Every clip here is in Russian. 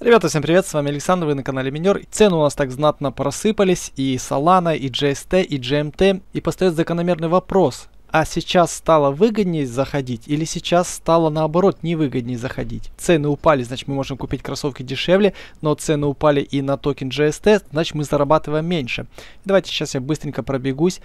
Ребята, всем привет, с вами Александр, вы на канале Минер. Цены у нас так знатно просыпались, и Solana, и GST, и GMT, и постает закономерный вопрос. А сейчас стало выгоднее заходить или сейчас стало наоборот невыгоднее заходить? Цены упали, значит мы можем купить кроссовки дешевле, но цены упали и на токен GST, значит мы зарабатываем меньше. Давайте сейчас я быстренько пробегусь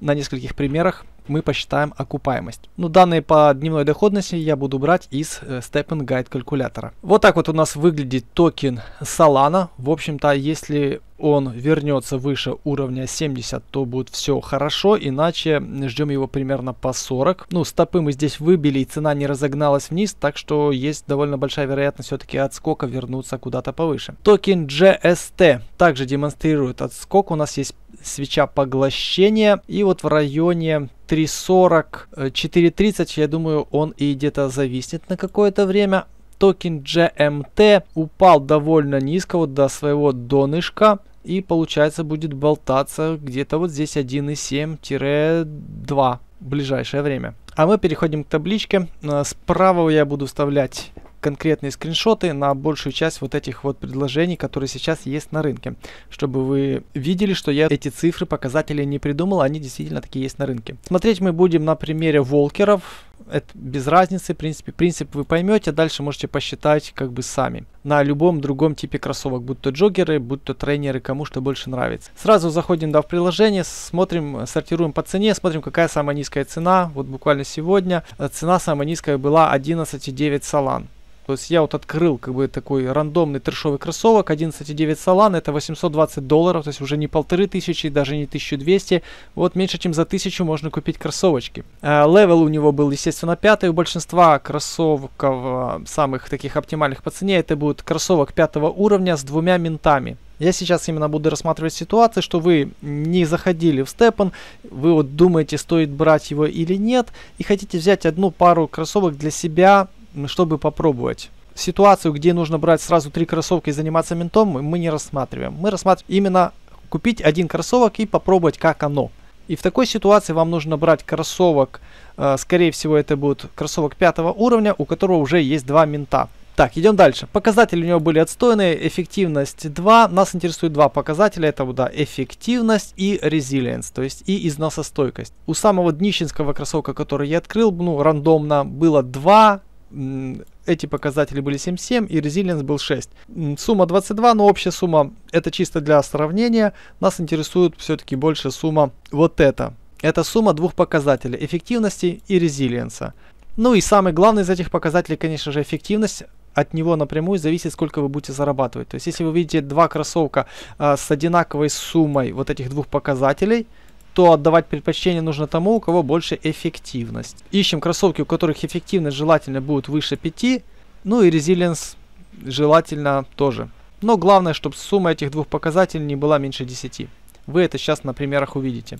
на нескольких примерах мы посчитаем окупаемость. Но ну, данные по дневной доходности я буду брать из э, Stepping Guide калькулятора. Вот так вот у нас выглядит токен Solana. В общем-то, если он вернется выше уровня 70, то будет все хорошо, иначе ждем его примерно по 40. Ну, стопы мы здесь выбили, и цена не разогналась вниз, так что есть довольно большая вероятность все-таки отскока вернуться куда-то повыше. Токен GST также демонстрирует отскок, у нас есть свеча поглощения. И вот в районе 3.40, 4.30, э, я думаю, он и где-то зависнет на какое-то время. Токен GMT упал довольно низко, вот до своего донышка. И получается будет болтаться где-то вот здесь 1.7-2 в ближайшее время. А мы переходим к табличке. Э, справа я буду вставлять конкретные скриншоты на большую часть вот этих вот предложений, которые сейчас есть на рынке, чтобы вы видели, что я эти цифры, показатели не придумал, они действительно такие есть на рынке. Смотреть мы будем на примере волкеров, это без разницы, в принципе, принцип вы поймете, дальше можете посчитать как бы сами. На любом другом типе кроссовок, будь то джоггеры, будь то тренеры, кому что больше нравится. Сразу заходим да, в приложение, смотрим, сортируем по цене, смотрим какая самая низкая цена. Вот буквально сегодня э, цена самая низкая была 11,9 салан. То есть я вот открыл как бы такой рандомный трешовый кроссовок 11.9 Solana, это 820 долларов, то есть уже не полторы тысячи, даже не 1200. Вот меньше чем за тысячу можно купить кроссовочки. Э, левел у него был, естественно, пятый. У большинства кроссовков, э, самых таких оптимальных по цене, это будет кроссовок пятого уровня с двумя ментами. Я сейчас именно буду рассматривать ситуацию, что вы не заходили в степан, вы вот думаете, стоит брать его или нет, и хотите взять одну пару кроссовок для себя, чтобы попробовать. Ситуацию, где нужно брать сразу три кроссовки и заниматься ментом, мы не рассматриваем. Мы рассматриваем именно купить один кроссовок и попробовать, как оно. И в такой ситуации вам нужно брать кроссовок, э, скорее всего это будет кроссовок пятого уровня, у которого уже есть два мента. Так, идем дальше. Показатели у него были отстойные. Эффективность 2. Нас интересуют два показателя. Это да, эффективность и резилиенс, то есть и износостойкость. У самого днищенского кроссовка, который я открыл, ну, рандомно, было два эти показатели были 7,7 и резилиенс был 6. Сумма 22, но общая сумма, это чисто для сравнения. Нас интересует все-таки больше сумма вот эта. Это сумма двух показателей, эффективности и резилиенса. Ну и самый главный из этих показателей, конечно же, эффективность от него напрямую зависит, сколько вы будете зарабатывать. То есть, если вы видите два кроссовка э, с одинаковой суммой вот этих двух показателей, то отдавать предпочтение нужно тому, у кого больше эффективность. Ищем кроссовки, у которых эффективность желательно будет выше 5, ну и резилиенс желательно тоже. Но главное, чтобы сумма этих двух показателей не была меньше 10. Вы это сейчас на примерах увидите.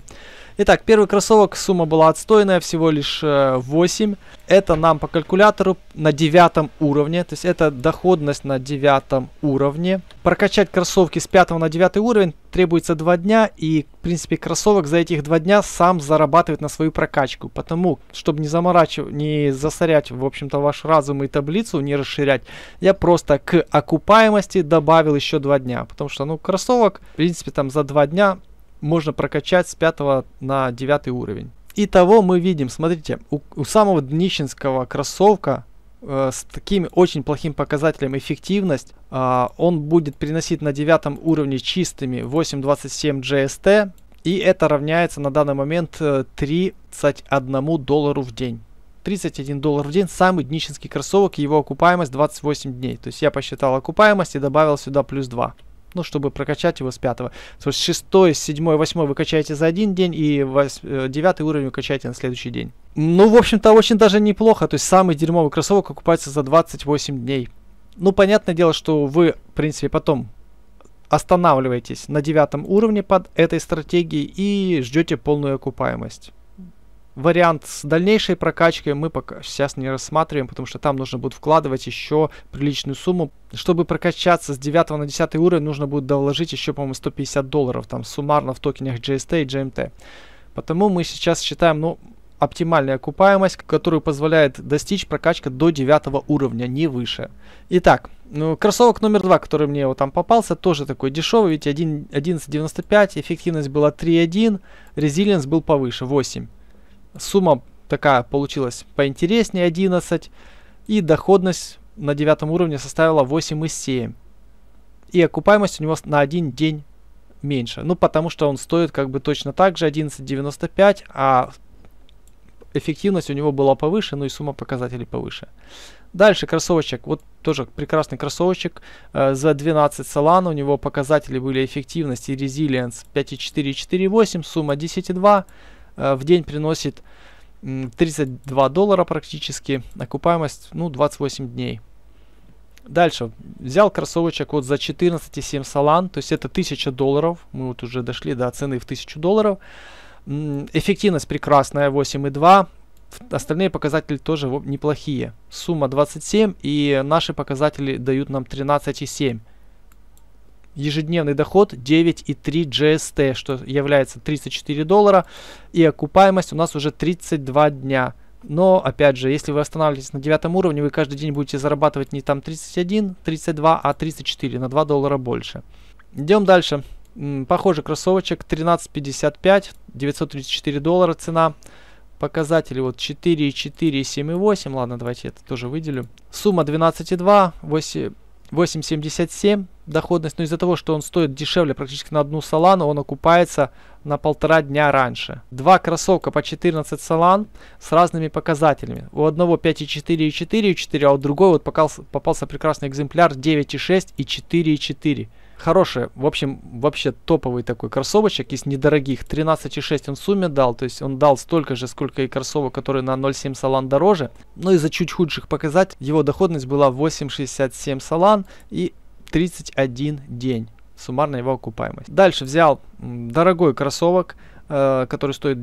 Итак, первый кроссовок, сумма была отстойная, всего лишь 8. Э, это нам по калькулятору на девятом уровне, то есть это доходность на девятом уровне. Прокачать кроссовки с 5 на 9 уровень требуется 2 дня, и в принципе кроссовок за этих 2 дня сам зарабатывает на свою прокачку. Потому, чтобы не заморачивать, не засорять, в общем-то, ваш разум и таблицу, не расширять, я просто к окупаемости добавил еще 2 дня. Потому что, ну, кроссовок, в принципе, там за 2 дня можно прокачать с 5 на 9 уровень. Итого мы видим, смотрите, у, у самого днищенского кроссовка э, с таким очень плохим показателем эффективность, э, он будет приносить на 9 уровне чистыми 8.27 GST, и это равняется на данный момент 31 э, доллару в день. 31 доллар в день, самый днищенский кроссовок, его окупаемость 28 дней. То есть я посчитал окупаемость и добавил сюда плюс 2 ну, чтобы прокачать его с пятого. То есть шестой, седьмой, восьмой вы качаете за один день, и э, девятый уровень вы качаете на следующий день. Ну, в общем-то, очень даже неплохо. То есть самый дерьмовый кроссовок окупается за 28 дней. Ну, понятное дело, что вы, в принципе, потом останавливаетесь на девятом уровне под этой стратегией и ждете полную окупаемость вариант с дальнейшей прокачкой мы пока сейчас не рассматриваем, потому что там нужно будет вкладывать еще приличную сумму. Чтобы прокачаться с 9 на 10 уровень, нужно будет доложить еще, по-моему, 150 долларов, там суммарно в токенах GST и GMT. Потому мы сейчас считаем, ну, оптимальная окупаемость, которую позволяет достичь прокачка до 9 уровня, не выше. Итак, ну, кроссовок номер 2, который мне вот там попался, тоже такой дешевый, ведь 1.11.95, эффективность была 3.1, резилиенс был повыше, 8. Сумма такая получилась поинтереснее 11. И доходность на девятом уровне составила 8,7. И окупаемость у него на один день меньше. Ну, потому что он стоит как бы точно так же 11,95, а эффективность у него была повыше, ну и сумма показателей повыше. Дальше кроссовочек. Вот тоже прекрасный кроссовочек. Э, за 12 салан у него показатели были эффективность и резилиенс 5,4 и 4,8, сумма 10,2. Э, в день приносит 32 доллара практически, окупаемость ну 28 дней. Дальше. Взял кроссовочек вот за 14,7 салан, то есть это 1000 долларов. Мы вот уже дошли до цены в 1000 долларов. Эффективность прекрасная, 8,2. Остальные показатели тоже неплохие. Сумма 27 и наши показатели дают нам 13,7 ежедневный доход 9,3 GST, что является 34 доллара, и окупаемость у нас уже 32 дня. Но, опять же, если вы останавливаетесь на девятом уровне, вы каждый день будете зарабатывать не там 31, 32, а 34, на 2 доллара больше. Идем дальше. Похожий кроссовочек 13.55, 934 доллара цена. Показатели вот 4,4, 7,8. Ладно, давайте это тоже выделю. Сумма 12,2, 8... 8.77 доходность, но из-за того, что он стоит дешевле практически на одну салану, он окупается на полтора дня раньше. Два кроссовка по 14 салан с разными показателями. У одного 5,4 и 4,4, а у другой вот попался, попался прекрасный экземпляр 9,6 и 4,4. Хороший, в общем, вообще топовый такой кроссовочек из недорогих. 13,6 он в сумме дал, то есть он дал столько же, сколько и кроссовок, которые на 0,7 салан дороже. Но ну из-за чуть худших показать его доходность была 8,67 салан и 31 день. Суммарная его окупаемость. Дальше взял дорогой кроссовок Э, который стоит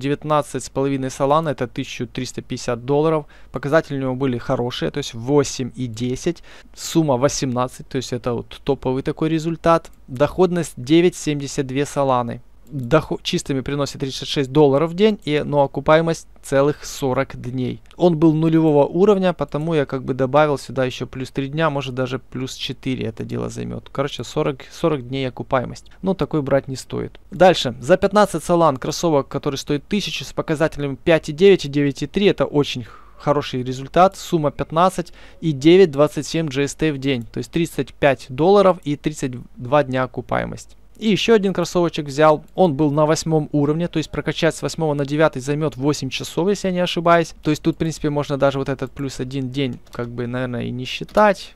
с половиной Solana, это 1350 долларов. Показатели у него были хорошие, то есть 8 и 10. Сумма 18, то есть это вот топовый такой результат. Доходность 9,72 саланы доход чистыми приносит 36 долларов в день, и, но окупаемость целых 40 дней. Он был нулевого уровня, потому я как бы добавил сюда еще плюс 3 дня, может даже плюс 4 это дело займет. Короче, 40, 40 дней окупаемость. Но такой брать не стоит. Дальше. За 15 салан кроссовок, который стоит 1000 с показателем 5,9 и 9,3, это очень хороший результат. Сумма 15 и 9,27 GST в день. То есть 35 долларов и 32 дня окупаемость. И еще один кроссовочек взял. Он был на восьмом уровне, то есть прокачать с восьмого на девятый займет 8 часов, если я не ошибаюсь. То есть тут, в принципе, можно даже вот этот плюс один день, как бы, наверное, и не считать,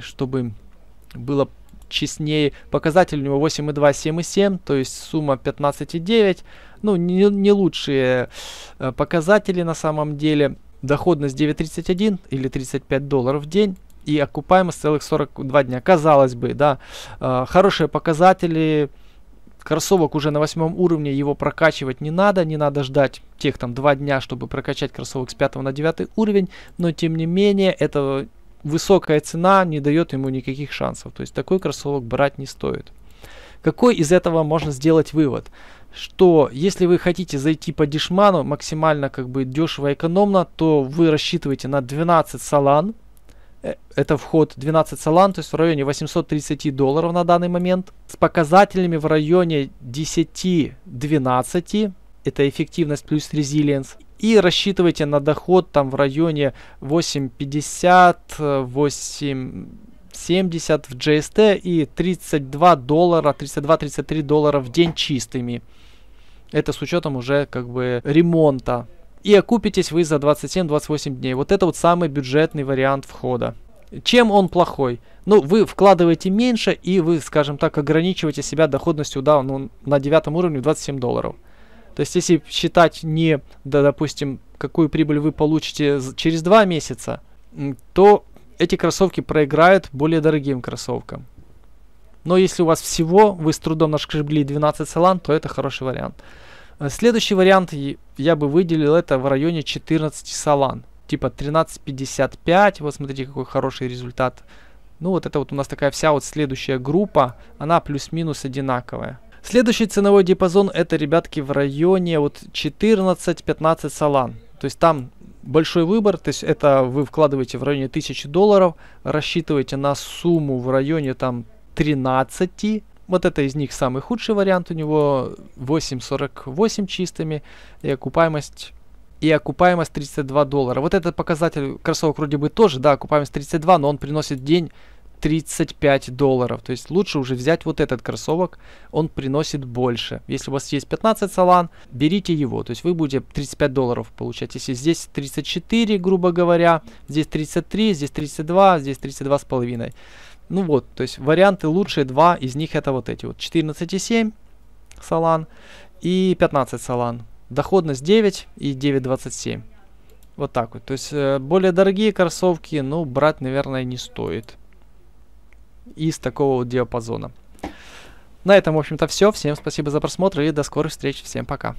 чтобы было честнее. Показатель у него 8,2, 7,7, то есть сумма 15,9. Ну, не, не лучшие э, показатели на самом деле. Доходность 9,31 или 35 долларов в день и окупаемость целых 42 дня. Казалось бы, да, э, хорошие показатели, кроссовок уже на восьмом уровне, его прокачивать не надо, не надо ждать тех там два дня, чтобы прокачать кроссовок с 5 на 9 уровень, но тем не менее это высокая цена не дает ему никаких шансов, то есть такой кроссовок брать не стоит. Какой из этого можно сделать вывод? Что если вы хотите зайти по дешману максимально как бы дешево и экономно, то вы рассчитываете на 12 салан, Э, это вход 12 салан, то есть в районе 830 долларов на данный момент. С показателями в районе 10-12. Это эффективность плюс резилиенс. И рассчитывайте на доход там в районе 8,50, 8... 70 в GST и 32 доллара, 32-33 доллара в день чистыми. Это с учетом уже как бы ремонта и окупитесь вы за 27-28 дней. Вот это вот самый бюджетный вариант входа. Чем он плохой? Ну, вы вкладываете меньше, и вы, скажем так, ограничиваете себя доходностью да, ну, на девятом уровне 27 долларов. То есть, если считать не, да, допустим, какую прибыль вы получите через 2 месяца, то эти кроссовки проиграют более дорогим кроссовкам. Но если у вас всего, вы с трудом нашкребли 12 салан, то это хороший вариант. Э, следующий вариант я бы выделил это в районе 14 салан. Типа 13.55, вот смотрите какой хороший результат. Ну вот это вот у нас такая вся вот следующая группа, она плюс-минус одинаковая. Следующий ценовой диапазон это, ребятки, в районе вот 14-15 салан. То есть там большой выбор, то есть это вы вкладываете в районе 1000 долларов, рассчитываете на сумму в районе там 13 вот это из них самый худший вариант у него 8.48 чистыми и окупаемость и окупаемость 32 доллара. Вот этот показатель кроссовок вроде бы тоже, да, окупаемость 32, но он приносит день 35 долларов. То есть лучше уже взять вот этот кроссовок, он приносит больше. Если у вас есть 15 салан, берите его. То есть вы будете 35 долларов получать. Если здесь 34, грубо говоря, здесь 33, здесь 32, здесь 32 с половиной. Ну вот, то есть варианты лучшие два из них это вот эти вот 14,7 салан и 15 салан. Доходность 9 и 9,27. Вот так вот. То есть э, более дорогие кроссовки, ну, брать, наверное, не стоит. Из такого вот диапазона. На этом, в общем-то, все. Всем спасибо за просмотр и до скорых встреч. Всем пока.